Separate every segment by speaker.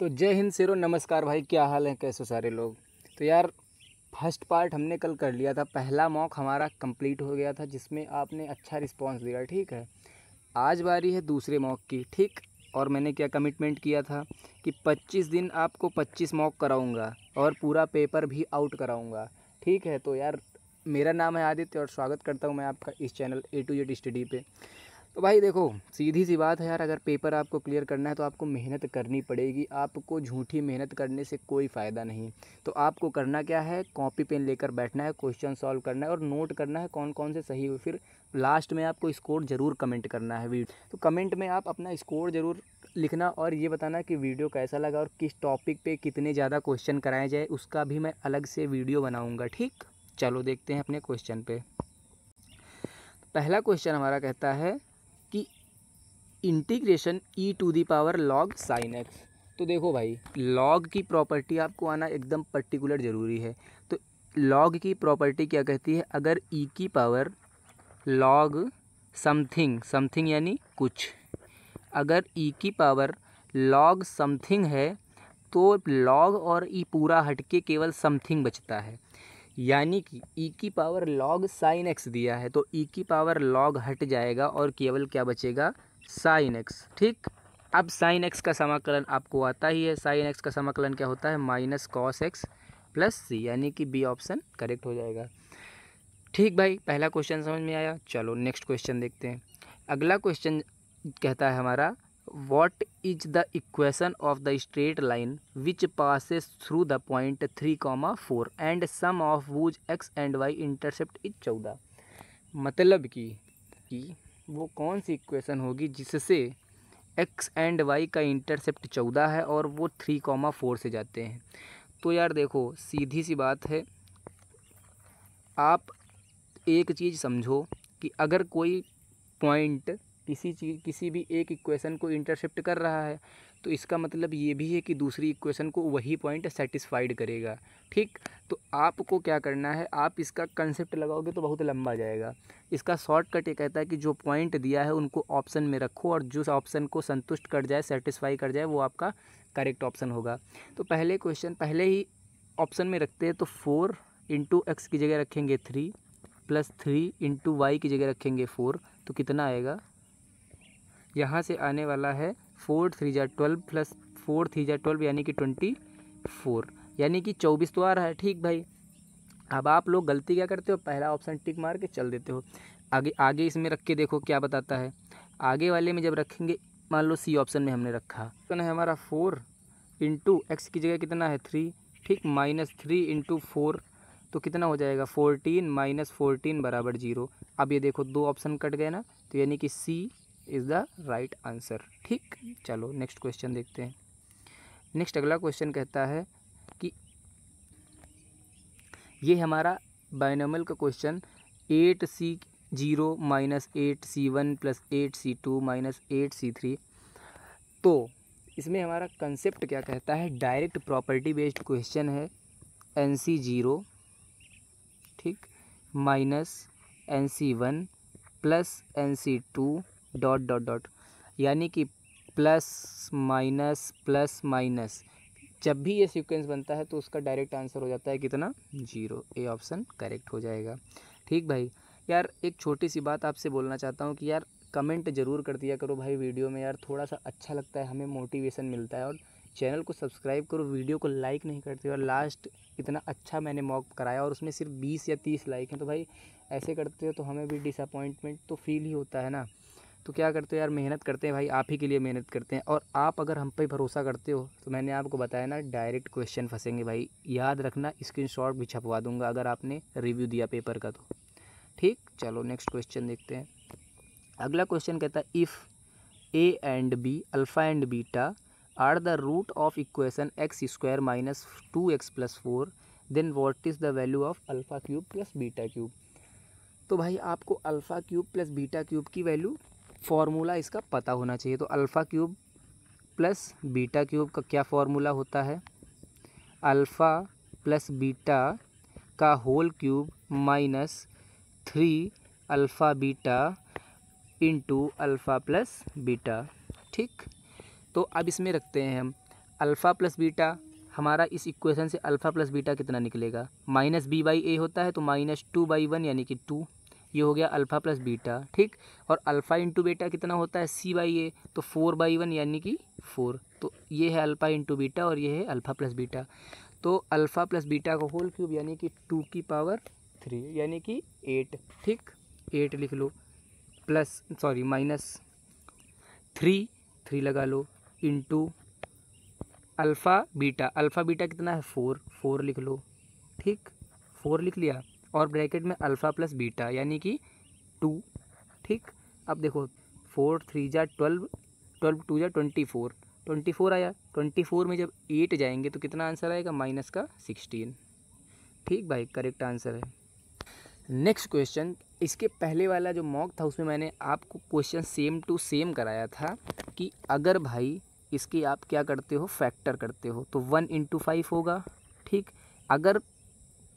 Speaker 1: तो जय हिंद सिरो नमस्कार भाई क्या हाल है कैसे सारे लोग तो यार फर्स्ट पार्ट हमने कल कर लिया था पहला मॉक हमारा कंप्लीट हो गया था जिसमें आपने अच्छा रिस्पांस दिया ठीक है आज बारी है दूसरे मॉक की ठीक और मैंने क्या कमिटमेंट किया था कि 25 दिन आपको 25 मॉक कराऊंगा और पूरा पेपर भी आउट कराऊंगा ठीक है तो यार मेरा नाम है आदित्य और स्वागत करता हूँ मैं आपका इस channel A to Z study पर तो भाई देखो सीधी सी बात है यार अगर पेपर आपको क्लियर करना है तो आपको मेहनत करनी पड़ेगी आपको झूठी मेहनत करने से कोई फ़ायदा नहीं तो आपको करना क्या है कॉपी पेन लेकर बैठना है क्वेश्चन सॉल्व करना है और नोट करना है कौन कौन से सही हुए फिर लास्ट में आपको स्कोर ज़रूर कमेंट करना है वीडियो तो कमेंट में आप अपना स्कोर ज़रूर लिखना और ये बताना कि वीडियो कैसा लगा और किस टॉपिक पर कितने ज़्यादा क्वेश्चन कराए जाए उसका भी मैं अलग से वीडियो बनाऊँगा ठीक चलो देखते हैं अपने क्वेश्चन पर पहला क्वेश्चन हमारा कहता है integration e to the power log sine x तो देखो भाई लॉग की प्रॉपर्टी आपको आना एकदम पर्टिकुलर ज़रूरी है तो लॉग की प्रॉपर्टी क्या कहती है अगर ई e की पावर लॉग समथिंग समथिंग यानी कुछ अगर ई e की पावर लॉग समथिंग है तो लॉग और ई e पूरा हटके केवल समथिंग बचता है यानी कि ई e की पावर लॉग साइन एक्स दिया है तो ई e की पावर लॉग हट जाएगा और केवल क्या बचेगा साइन एक्स ठीक अब साइन एक्स का समाकलन आपको आता ही है साइन एक्स का समाकलन क्या होता है minus cos x plus C यानी कि बी ऑप्शन करेक्ट हो जाएगा ठीक भाई पहला क्वेश्चन समझ में आया चलो नेक्स्ट क्वेश्चन देखते हैं अगला क्वेश्चन कहता है हमारा what is the equation of the straight line which passes through the point three comma four and sum of whose x and y intercept is चौदह मतलब कि वो कौन सी इक्वेशन होगी जिससे एक्स एंड वाई का इंटरसेप्ट चौदह है और वो थ्री कॉमा फोर से जाते हैं तो यार देखो सीधी सी बात है आप एक चीज़ समझो कि अगर कोई पॉइंट किसी चीज़ किसी भी एक इक्वेशन को इंटरसेप्ट कर रहा है तो इसका मतलब ये भी है कि दूसरी इक्वेशन को वही पॉइंट सेटिस्फाइड करेगा ठीक तो आपको क्या करना है आप इसका कंसेप्ट लगाओगे तो बहुत लंबा जाएगा इसका शॉर्टकट ये कहता है कि जो पॉइंट दिया है उनको ऑप्शन में रखो और जिस ऑप्शन को संतुष्ट कर जाए सेटिस्फाई कर जाए वो आपका करेक्ट ऑप्शन होगा तो पहले क्वेश्चन पहले ही ऑप्शन में रखते हैं तो फोर इंटू एक्स की जगह रखेंगे three plus three into y की जगह रखेंगे फोर तो कितना आएगा यहाँ से आने वाला है फोर थ्री जै ट्वेल्व प्लस फोर थ्री जै ट्वेल्व यानी कि ट्वेंटी फोर यानी कि चौबीस तो आ रहा है ठीक भाई अब आप लोग गलती क्या करते हो पहला ऑप्शन टिक मार के चल देते हो आगे आगे इसमें रख के देखो क्या बताता है आगे वाले में जब रखेंगे मान लो सी ऑप्शन में हमने रखा तो है हमारा फोर इंटू एक्स की जगह कितना है थ्री ठीक माइनस थ्री इंटू फोर तो कितना हो जाएगा फोर्टीन माइनस फोर्टीन बराबर जीरो अब ये देखो दो ऑप्शन कट गए ना तो यानी कि C is the right answer ठीक चलो नेक्स्ट क्वेश्चन देखते हैं नेक्स्ट अगला क्वेश्चन कहता है कि ये हमारा बायनोमल का question eight C zero minus eight C one plus eight C two minus eight C three तो इसमें हमारा कंसेप्ट क्या कहता है डायरेक्ट प्रॉपर्टी बेस्ड क्वेश्चन है एन सी जीरो ठीक minus n C one plus n C two dot dot dot यानी कि प्लस माइनस प्लस माइनस जब भी ये सीक्वेंस बनता है तो उसका डायरेक्ट आंसर हो जाता है कितना जीरो ए ऑप्शन करेक्ट हो जाएगा ठीक भाई यार एक छोटी सी बात आपसे बोलना चाहता हूँ कि यार कमेंट जरूर कर दिया करो भाई वीडियो में यार थोड़ा सा अच्छा लगता है हमें मोटिवेशन मिलता है और चैनल को सब्सक्राइब करो वीडियो को लाइक नहीं करते और लास्ट इतना अच्छा मैंने मॉक कराया और उसमें सिर्फ बीस या तीस लाइक हैं तो भाई ऐसे करते हो तो हमें भी डिसअपॉइंटमेंट तो फील ही होता है ना तो क्या करते हो यार मेहनत करते हैं भाई आप ही के लिए मेहनत करते हैं और आप अगर हम पे भरोसा करते हो तो मैंने आपको बताया ना डायरेक्ट क्वेश्चन फंसेंगे भाई याद रखना शॉट भी छपवा दूंगा अगर आपने रिव्यू दिया पेपर का तो ठीक चलो नेक्स्ट क्वेश्चन देखते हैं अगला क्वेश्चन कहता है if a and b alpha and beta are the root of equation x square minus two x plus four then what is the value of alpha cube plus beta cube तो भाई आपको alpha cube plus beta cube की value formula इसका पता होना चाहिए तो alpha cube plus beta cube का क्या फॉर्मूला होता है अल्फ़ा प्लस बीटा का whole cube minus three alpha beta into alpha plus beta ठीक तो अब इसमें रखते हैं हम अल्फ़ा प्लस बीटा हमारा इस इक्वेशन से अल्फ़ा प्लस बीटा कितना निकलेगा माइनस बी बाई ए होता है तो माइनस टू बाई वन यानी कि टू ये हो गया अल्फ़ा प्लस बीटा ठीक और अल्फ़ा इंटू बीटा कितना होता है सी बाई ए तो फोर बाई वन यानी कि फोर तो ये है अल्फ़ा इंटू बीटा और ये है अल्फ़ा प्लस बीटा तो अल्फ़ा प्लस बीटा का होल क्यूब यानी कि टू की पावर थ्री यानी कि एट ठीक एट लिख लो plus sorry minus three three लगा लो into alpha beta alpha beta कितना है फोर फोर लिख लो ठीक फोर लिख लिया और ब्रैकेट में अल्फ़ा प्लस बीटा यानी कि टू ठीक अब देखो फोर थ्री जा ट्वेल्व ट्वेल्व टू जा ट्वेंटी फोर ट्वेंटी फोर आया ट्वेंटी फोर में जब एट जाएंगे तो कितना आंसर आएगा माइनस का सिक्सटीन ठीक भाई करेक्ट आंसर है नेक्स्ट क्वेश्चन इसके पहले वाला जो मॉक था उसमें मैंने आपको क्वेश्चन सेम टू सेम कराया था कि अगर भाई इसकी आप क्या करते हो फैक्टर करते हो तो वन इंटू फाइव होगा ठीक अगर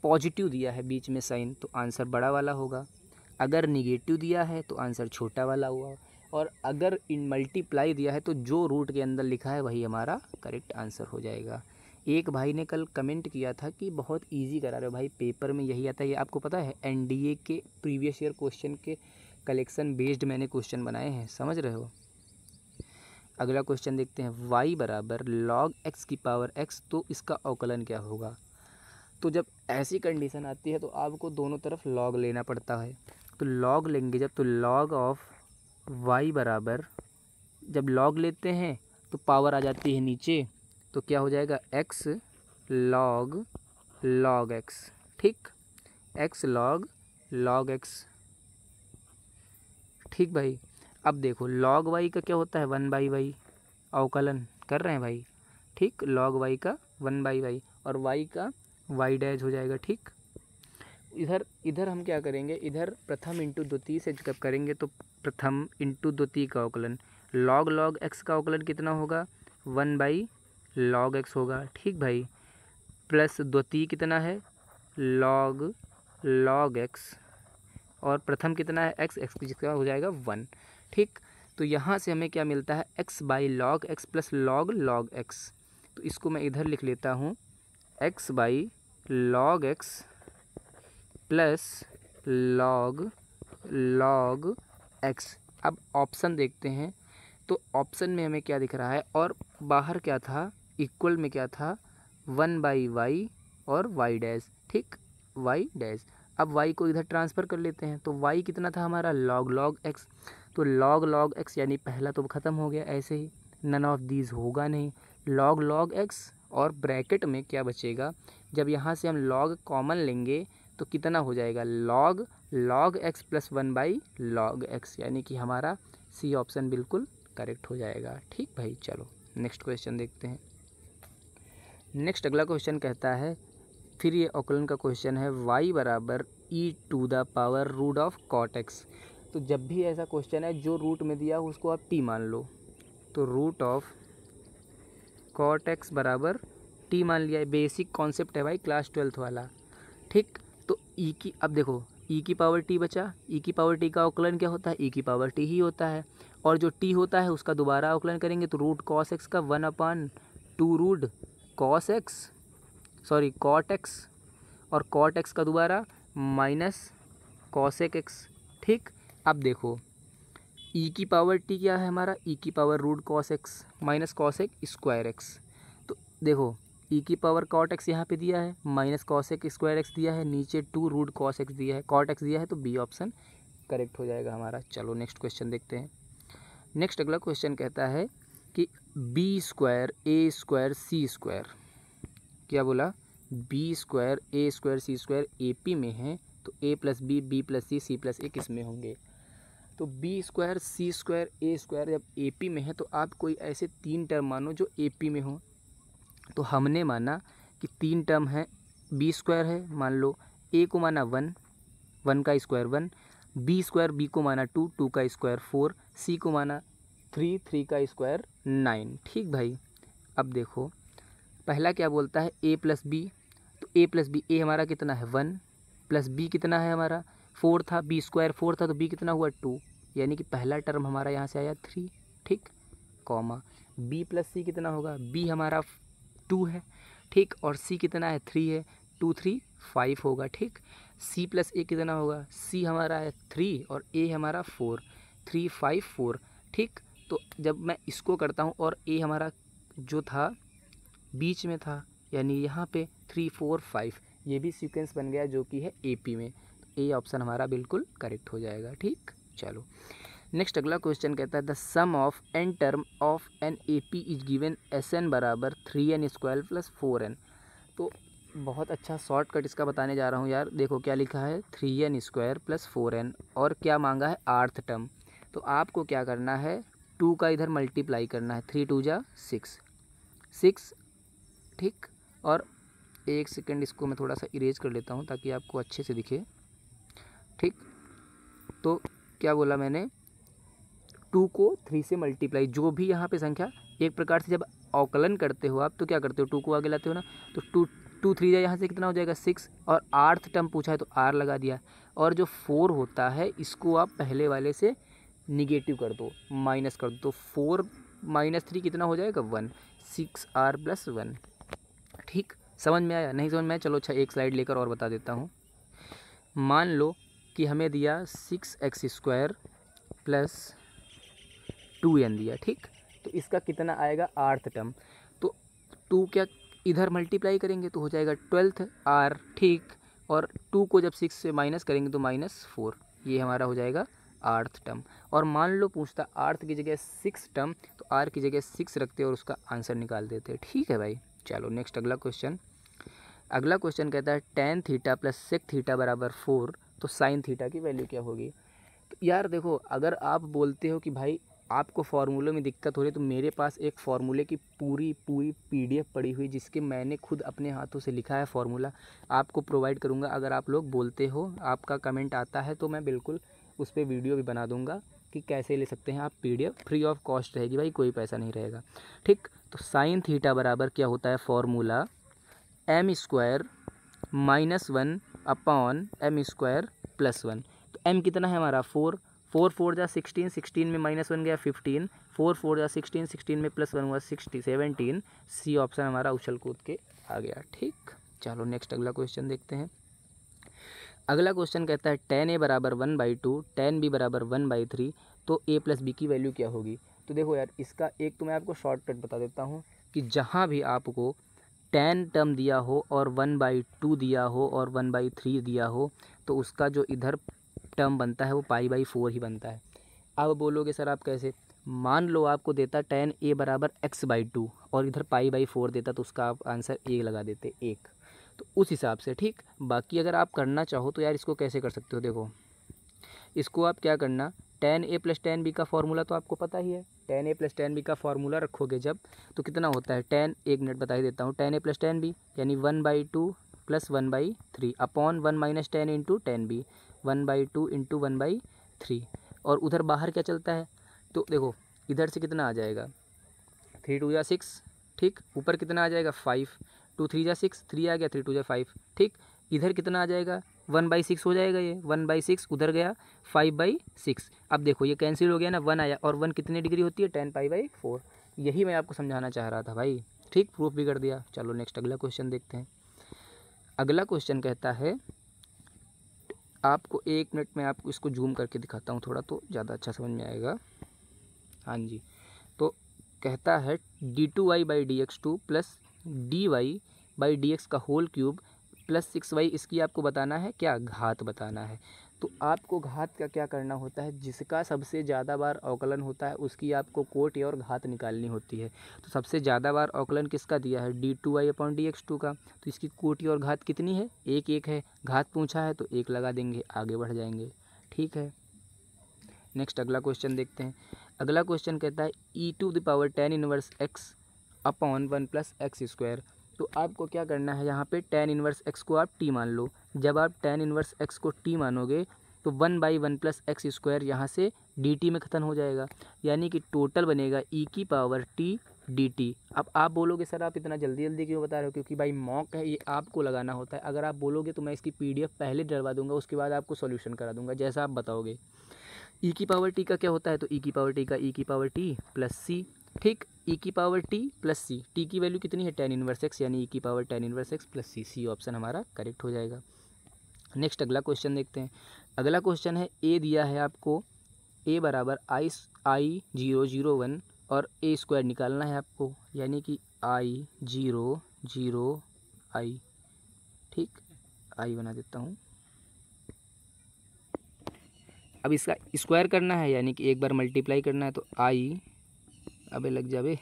Speaker 1: पॉजिटिव दिया है बीच में साइन तो आंसर बड़ा वाला होगा अगर निगेटिव दिया है तो आंसर छोटा वाला हुआ और अगर इन मल्टीप्लाई दिया है तो जो रूट के अंदर लिखा है वही हमारा करेक्ट आंसर हो जाएगा एक भाई ने कल कमेंट किया था कि बहुत इजी करा रहे हो भाई पेपर में यही आता है ये आपको पता है एनडीए के प्रीवियस ईयर क्वेश्चन के कलेक्शन बेस्ड मैंने क्वेश्चन बनाए हैं समझ रहे हो अगला क्वेश्चन देखते हैं वाई बराबर लॉग एक्स की पावर एक्स तो इसका अवकलन क्या होगा तो जब ऐसी कंडीशन आती है तो आपको दोनों तरफ लॉग लेना पड़ता है तो लॉग लेंगे जब तो लॉग ऑफ वाई बराबर जब लॉग लेते हैं तो पावर आ जाती है नीचे तो क्या हो जाएगा एक्स लॉग लॉग एक्स ठीक एक्स लॉग लॉग एक्स ठीक भाई अब देखो लॉग वाई का क्या होता है वन बाई वाई अवकलन कर रहे हैं भाई ठीक लॉग वाई का वन बाई वाई और वाई का वाई डैज हो जाएगा ठीक इधर इधर हम क्या करेंगे इधर प्रथम इंटू द्वितीय से जब करेंगे तो प्रथम इंटू द्वितीय का अवकलन लॉग लॉग एक्स का अवकलन कितना होगा वन बाई लॉग एक्स होगा ठीक भाई प्लस द्वितीय कितना है लॉग लॉग एक्स और प्रथम कितना है एक्स एक्स जिसका हो जाएगा वन ठीक तो यहाँ से हमें क्या मिलता है x by log x plus log log x तो इसको मैं इधर लिख लेता हूँ x by log x plus log log x अब ऑप्शन देखते हैं तो ऑप्शन में हमें क्या दिख रहा है और बाहर क्या था इक्वल में क्या था वन बाई वाई और वाई डैश ठीक वाई डैश अब वाई को इधर ट्रांसफ़र कर लेते हैं तो वाई कितना था हमारा लॉग लॉग एक्स तो लॉग लॉग एक्स यानी पहला तो ख़त्म हो गया ऐसे ही नन ऑफ दीज होगा नहीं लॉग लॉग एक्स और ब्रैकेट में क्या बचेगा जब यहाँ से हम लॉग कॉमन लेंगे तो कितना हो जाएगा log log x plus one by log x यानी कि हमारा सी ऑप्शन बिल्कुल करेक्ट हो जाएगा ठीक भाई चलो नेक्स्ट क्वेश्चन देखते हैं नेक्स्ट अगला क्वेश्चन कहता है फिर ये ओकलन का क्वेश्चन है वाई बराबर e to the power root of cot x तो जब भी ऐसा क्वेश्चन है जो रूट में दिया हो उसको आप टी मान लो तो रूट ऑफ कॉट एक्स बराबर टी मान लिया है बेसिक कॉन्सेप्ट है भाई क्लास ट्वेल्थ वाला ठीक तो ई e की अब देखो ई e की पावर टी बचा ई e की पावर टी का अवकलन क्या होता है ई e की पावर टी ही होता है और जो टी होता है उसका दोबारा अवकलन करेंगे तो रूट कॉस एक्स का one upon two root cos x sorry cot x और कॉट एक्स का दोबारा माइनस कॉसेक एक्स ठीक अब देखो ई e की पावर टी क्या है हमारा ई e की power root cos x minus cosec square x तो देखो ई e की पावर कॉट एक्स यहाँ पे दिया है minus cosec square x दिया है नीचे टू रूट कॉस एक्स दिया है कॉट एक्स दिया है तो बी ऑप्शन करेक्ट हो जाएगा हमारा चलो नेक्स्ट क्वेश्चन देखते हैं नेक्स्ट अगला क्वेश्चन कहता है कि b square a square c square क्या बोला b square a square c square A P में है तो ए plus b b plus c c plus a किस में होंगे तो b square c square a square जब ए पी में है तो आप कोई ऐसे तीन टर्म मानो जो ए पी में हो तो हमने माना कि तीन टर्म है बी स्क्वायर है मान लो ए को माना वन वन का square one b square b को माना टू टू का स्क्वायर फोर सी को माना थ्री थ्री का स्क्वायर नाइन ठीक भाई अब देखो पहला क्या बोलता है ए प्लस बी तो ए प्लस बी ए हमारा कितना है वन प्लस बी कितना है हमारा फोर था बी स्क्वायर फोर था तो बी कितना हुआ टू यानी कि पहला टर्म हमारा यहाँ से आया थ्री ठीक कॉमा बी प्लस सी कितना होगा बी हमारा टू है ठीक और सी कितना है थ्री है टू थ्री फाइव होगा ठीक सी प्लस ए कितना होगा सी हमारा है थ्री और ए हमारा फोर थ्री फाइव फोर ठीक तो जब मैं इसको करता हूँ और ए हमारा जो था बीच में था यानी यहाँ पे थ्री फोर फाइव ये भी सीक्वेंस बन गया जो कि है ए पी में ए ऑप्शन हमारा बिल्कुल करेक्ट हो जाएगा ठीक चलो नेक्स्ट अगला क्वेश्चन कहता है the sum of n term of an A P is given S n बराबर three n square plus four n तो बहुत अच्छा शॉर्टकट इसका बताने जा रहा हूँ यार देखो क्या लिखा है three n square plus four n और क्या मांगा है आर्थ टर्म तो आपको क्या करना है टू का इधर मल्टीप्लाई करना है थ्री टू जा सिक्स सिक्स ठीक और एक सेकेंड इसको मैं थोड़ा सा इरेज कर लेता हूँ ताकि आपको अच्छे से दिखे ठीक तो क्या बोला मैंने टू को थ्री से मल्टीप्लाई जो भी यहाँ पे संख्या एक प्रकार से जब अवकलन करते हो आप तो क्या करते हो टू को आगे लाते हो ना तो टू टू थ्री जाए यहाँ से कितना हो जाएगा सिक्स और आर्थ टर्म पूछा है तो आर लगा दिया और जो फोर होता है इसको आप पहले वाले से निगेटिव कर दो माइनस कर दो तो फोर माइनस थ्री कितना हो जाएगा one six r plus one ठीक समझ में आया नहीं समझ में आया चलो अच्छा एक स्लाइड लेकर और बता देता हूँ मान लो कि हमें दिया six x square plus two n दिया ठीक तो इसका कितना आएगा आर्थ टर्म तो टू क्या इधर मल्टीप्लाई करेंगे तो हो जाएगा ट्वेल्थ आर ठीक और टू को जब सिक्स से माइनस करेंगे तो माइनस फोर ये हमारा हो जाएगा आर्थ टर्म और मान लो पूछता आर्थ की जगह सिक्स टर्म तो आर की जगह सिक्स रखते और उसका आंसर निकाल देते ठीक है भाई चलो नेक्स्ट अगला क्वेश्चन अगला क्वेश्चन कहता है tan theta plus six theta बराबर फोर तो साइन थीटा की वैल्यू क्या होगी तो यार देखो अगर आप बोलते हो कि भाई आपको फार्मूले में दिक्कत हो रही है तो मेरे पास एक फार्मूले की पूरी पूरी पीडीएफ पड़ी हुई जिसके मैंने खुद अपने हाथों से लिखा है फार्मूला आपको प्रोवाइड करूँगा अगर आप लोग बोलते हो आपका कमेंट आता है तो मैं बिल्कुल उस पर वीडियो भी बना दूँगा कि कैसे ले सकते हैं आप पीडीएफ फ्री ऑफ कॉस्ट रहेगी भाई कोई पैसा नहीं रहेगा ठीक तो साइन थीटा बराबर क्या होता है formula m square minus one upon m square plus one तो एम कितना है हमारा फोर फोर फोर जा सिक्सटीन सिक्सटीन में माइनस वन गया फिफ्टीन फोर फोर जा सिक्सटीन सिक्सटीन में प्लस वन हुआ सिक्सटी सेवनटीन सी ऑप्शन हमारा उछल कूद के आ गया ठीक चलो नेक्स्ट अगला क्वेश्चन देखते हैं अगला क्वेश्चन कहता है टेन ए बराबर one by two tan B बराबर वन बाई थ्री तो ए प्लस बी की वैल्यू क्या होगी तो देखो यार इसका एक तो मैं आपको शॉर्टकट बता देता हूँ कि जहाँ भी आपको टेन टर्म दिया हो और वन बाई टू दिया हो और वन बाई थ्री दिया हो तो उसका जो इधर टर्म बनता है वो पाई बाई फोर ही बनता है अब बोलोगे सर आप कैसे मान लो आपको देता टेन ए बराबर एक्स बाई टू और इधर पाई बाई फोर देता तो उसका आप आंसर ए लगा देते एक तो उस हिसाब से ठीक बाकी अगर आप करना चाहो तो यार इसको कैसे कर सकते हो देखो इसको आप क्या करना tan A plus tan B का फार्मूला तो आपको पता ही है tan A plus tan B का फार्मूला रखोगे जब तो कितना होता है टेन एक मिनट बता ही देता हूँ tan A plus tan B यानी one by two plus one by three upon one minus tan into tan B one by two into one by three और उधर बाहर क्या चलता है तो देखो इधर से कितना आ जाएगा थ्री टू या सिक्स ठीक ऊपर कितना आ जाएगा फाइव टू थ्री या सिक्स थ्री आ गया थ्री टू या फाइव ठीक इधर कितना आ जाएगा वन बाई सिक्स हो जाएगा ये वन बाई सिक्स उधर गया फाइव बाई सिक्स अब देखो ये कैंसिल हो गया ना वन आया और वन कितनी डिग्री होती है टेन पाई बाई फोर यही मैं आपको समझाना चाह रहा था भाई ठीक प्रूफ भी कर दिया चलो नेक्स्ट अगला क्वेश्चन देखते हैं अगला क्वेश्चन कहता है आपको एक मिनट में आपको इसको जूम करके दिखाता हूँ थोड़ा तो ज़्यादा अच्छा समझ में आएगा हाँ जी तो कहता है d two y by d x two plus d y by d x का whole cube plus six y इसकी आपको बताना है क्या घात बताना है तो आपको घात का क्या करना होता है जिसका सबसे ज़्यादा बार अवकलन होता है उसकी आपको कोट और घात निकालनी होती है तो सबसे ज़्यादा बार अवकलन किसका दिया है d two y upon d x two का तो इसकी कोट और घात कितनी है एक एक है घात पूछा है तो एक लगा देंगे आगे बढ़ जाएंगे ठीक है नेक्स्ट अगला क्वेश्चन देखते हैं अगला क्वेश्चन कहता है e to the power tan inverse x upon one plus x square तो आपको क्या करना है यहाँ पे टेन इन्वर्स एक्स को आप टी मान लो जब आप टेन इन्वर्स एक्स को टी मानोगे तो one by one plus x square यहाँ से डी टी में ख़त्म हो जाएगा यानी कि टोटल बनेगा ई e की पावर टी डी टी अब आप बोलोगे सर आप इतना जल्दी जल्दी क्यों बता रहे हो क्योंकि भाई मॉक है ये आपको लगाना होता है अगर आप बोलोगे तो मैं इसकी एफ पहले डलवा दूंगा उसके बाद आपको सोल्यूशन करा दूंगा जैसा आप बताओगे ई e की पावर टी का क्या होता है तो ई e की पावर टी का ई की पावर टी प्लस सी ठीक ई की power t plus c t की वैल्यू कितनी है टेन इनवर्स एक्स यानी ई e की power tan inverse x plus c C option हमारा करेक्ट हो जाएगा नेक्स्ट अगला क्वेश्चन देखते हैं अगला क्वेश्चन है ए दिया है आपको ए बराबर i i zero zero one और ए स्क्वायर निकालना है आपको यानी कि आई जीरो जीरो आई ठीक आई बना देता हूँ अब इसका स्क्वायर करना है यानी कि एक बार मल्टीप्लाई करना है तो आई अबे लग जावे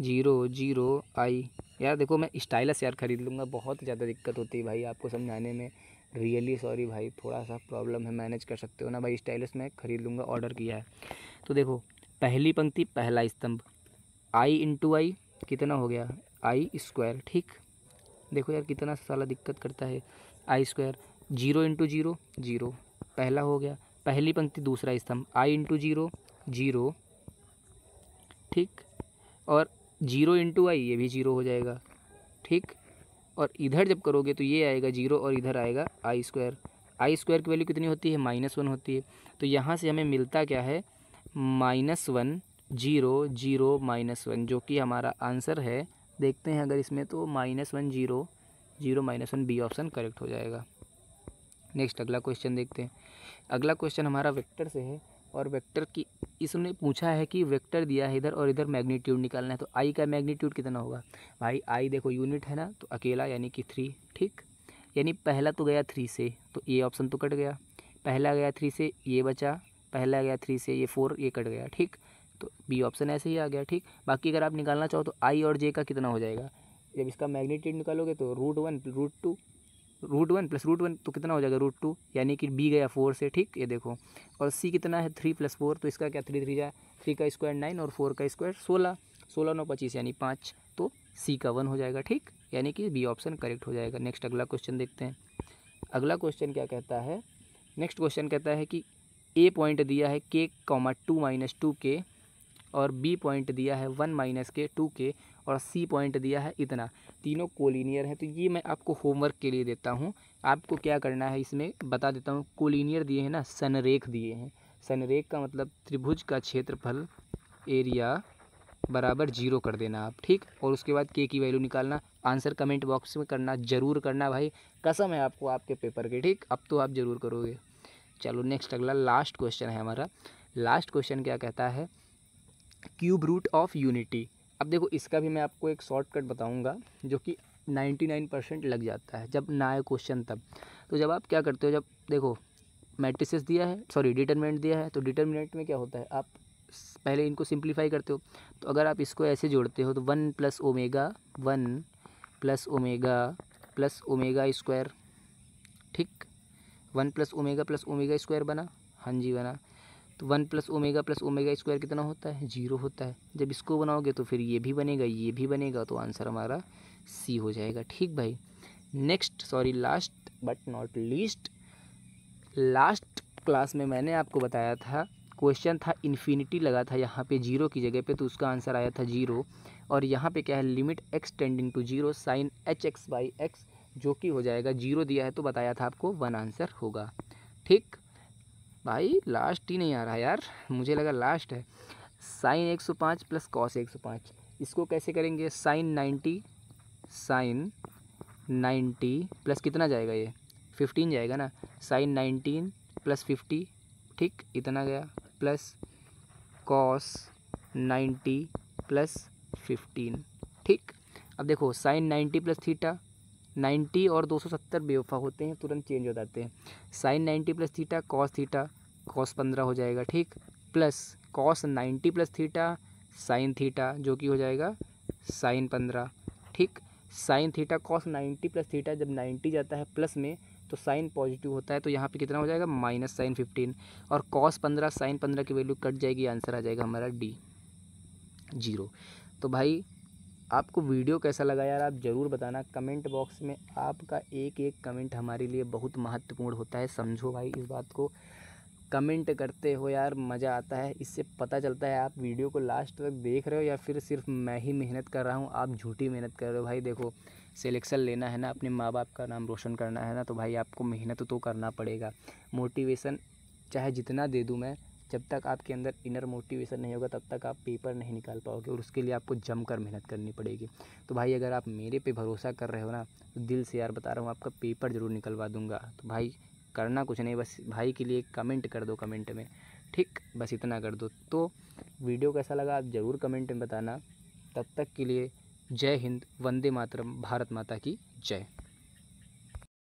Speaker 1: जीरो जीरो आई यार देखो मैं स्टाइलस यार ख़रीद लूँगा बहुत ज़्यादा दिक्कत होती है भाई आपको समझाने में रियली सॉरी भाई थोड़ा सा प्रॉब्लम है मैनेज कर सकते हो ना भाई स्टाइलस मैं ख़रीद लूँगा ऑर्डर किया है तो देखो पहली पंक्ति पहला स्तंभ आई इंटू आई कितना हो गया आई स्क्वायर ठीक देखो यार कितना सारा दिक्कत करता है i square zero into zero zero पहला हो गया पहली पंक्ति दूसरा स्तंभ आई इंटू जीरो जीरो ठीक और जीरो इंटू आई ये भी जीरो हो जाएगा ठीक और इधर जब करोगे तो ये आएगा जीरो और इधर आएगा आई स्क्वायर आई स्क्वायर की वैल्यू कितनी होती है माइनस वन होती है तो यहाँ से हमें मिलता क्या है minus one zero zero minus one जो कि हमारा आंसर है देखते हैं अगर इसमें तो minus one zero zero minus one B option correct हो जाएगा नेक्स्ट अगला क्वेश्चन देखते हैं अगला क्वेश्चन हमारा वेक्टर से है और वेक्टर की इसने पूछा है कि वेक्टर दिया है इधर और इधर मैग्नीट्यूड निकालना है तो आई का मैग्नीट्यूड कितना होगा भाई आई देखो यूनिट है ना तो अकेला यानी कि थ्री ठीक यानी पहला तो गया थ्री से तो ये ऑप्शन तो कट गया पहला गया थ्री से ये बचा पहला गया थ्री से ये फोर ये कट गया ठीक तो बी ऑप्शन ऐसे ही आ गया ठीक बाकी अगर आप निकालना चाहो तो आई और जे का कितना हो जाएगा जब इसका मैग्नीट्यूड निकालोगे तो root one root two root one plus root one तो कितना हो जाएगा रूट टू यानी कि बी गया फोर से ठीक ये देखो और सी कितना है थ्री प्लस फोर तो इसका क्या थ्री थ्री जाए थ्री का स्क्वायर नाइन और फोर का स्क्वायर सोलह सोलह नौ पच्चीस यानी पाँच तो सी का वन हो जाएगा ठीक यानी कि बी ऑप्शन करेक्ट हो जाएगा नेक्स्ट अगला क्वेश्चन देखते हैं अगला क्वेश्चन क्या कहता है नेक्स्ट क्वेश्चन कहता है कि ए पॉइंट दिया है के कॉमा टू माइनस टू के और बी पॉइंट दिया है वन माइनस के टू के और सी पॉइंट दिया है इतना तीनों कोलिनियर हैं तो ये मैं आपको होमवर्क के लिए देता हूँ आपको क्या करना है इसमें बता देता हूँ कोलिनियर दिए हैं ना सनरेख दिए हैं सनरेख का मतलब त्रिभुज का क्षेत्रफल एरिया बराबर जीरो कर देना आप ठीक और उसके बाद के की वैल्यू निकालना आंसर कमेंट बॉक्स में करना ज़रूर करना भाई कसम है आपको आपके पेपर के ठीक अब तो आप ज़रूर करोगे चलो नेक्स्ट अगला लास्ट क्वेश्चन है हमारा लास्ट क्वेश्चन क्या कहता है क्यूब रूट ऑफ यूनिटी अब देखो इसका भी मैं आपको एक शॉर्टकट बताऊंगा जो कि 99 परसेंट लग जाता है जब ना आए क्वेश्चन तब तो जब आप क्या करते हो जब देखो मैट्रिसेस दिया है सॉरी डिटर्मिनेंट दिया है तो डिटर्मिनेंट में क्या होता है आप पहले इनको सिंप्लीफाई करते हो तो अगर आप इसको ऐसे जोड़ते हो तो one plus omega one plus omega plus omega square ठीक one plus omega plus omega square बना हाँ जी बना तो one plus omega plus omega square कितना होता है जीरो होता है जब इसको बनाओगे तो फिर ये भी बनेगा ये भी बनेगा तो आंसर हमारा सी हो जाएगा ठीक भाई next sorry last but not least last class में मैंने आपको बताया था क्वेश्चन था इन्फिनिटी लगा था यहाँ पे जीरो की जगह पे तो उसका आंसर आया था जीरो और यहाँ पे क्या है limit x tending to zero sine h x by x जो कि हो जाएगा जीरो दिया है तो बताया था आपको वन आंसर होगा ठीक भाई लास्ट ही नहीं आ रहा यार मुझे लगा लास्ट है साइन एक सौ पाँच प्लस कॉस एक सौ पाँच इसको कैसे करेंगे sine ninety sine ninety plus कितना जाएगा ये फिफ्टीन जाएगा ना साइन नाइनटीन प्लस फिफ्टी ठीक इतना गया plus cos ninety plus fifteen ठीक अब देखो sine ninety plus theta ninety और दो सौ सत्तर बेवफा होते हैं तुरंत चेंज हो जाते हैं sine ninety plus theta cos theta cos पंद्रह हो जाएगा ठीक plus cos ninety plus theta sine theta जो कि हो जाएगा साइन पंद्रह ठीक sine theta cos ninety plus theta जब नाइन्टी जाता है प्लस में तो साइन पॉजिटिव होता है तो यहाँ पे कितना हो जाएगा माइनस साइन फिफ्टीन और कॉस पंद्रह साइन पंद्रह की वैल्यू कट जाएगी आंसर आ जाएगा हमारा डी जीरो तो भाई आपको वीडियो कैसा लगा यार आप ज़रूर बताना कमेंट बॉक्स में आपका एक एक कमेंट हमारे लिए बहुत महत्वपूर्ण होता है समझो भाई इस बात को कमेंट करते हो यार मज़ा आता है इससे पता चलता है आप वीडियो को लास्ट तक देख रहे हो या फिर सिर्फ मैं ही मेहनत कर रहा हूँ आप झूठी मेहनत कर रहे हो भाई देखो सिलेक्शन लेना है ना अपने माँ बाप का नाम रोशन करना है ना तो भाई आपको मेहनत तो करना पड़ेगा मोटिवेशन चाहे जितना दे दूँ मैं जब तक आपके अंदर इनर मोटिवेशन नहीं होगा तब तक आप पेपर नहीं निकाल पाओगे और उसके लिए आपको जम कर मेहनत करनी पड़ेगी तो भाई अगर आप मेरे पे भरोसा कर रहे हो ना तो दिल से यार बता रहा हूँ आपका पेपर ज़रूर निकलवा दूँगा तो भाई करना कुछ नहीं बस भाई के लिए कमेंट कर दो कमेंट में ठीक बस इतना कर दो तो वीडियो कैसा लगा आप ज़रूर कमेंट में बताना तब तक के लिए जय हिंद वंदे मातरम भारत माता की जय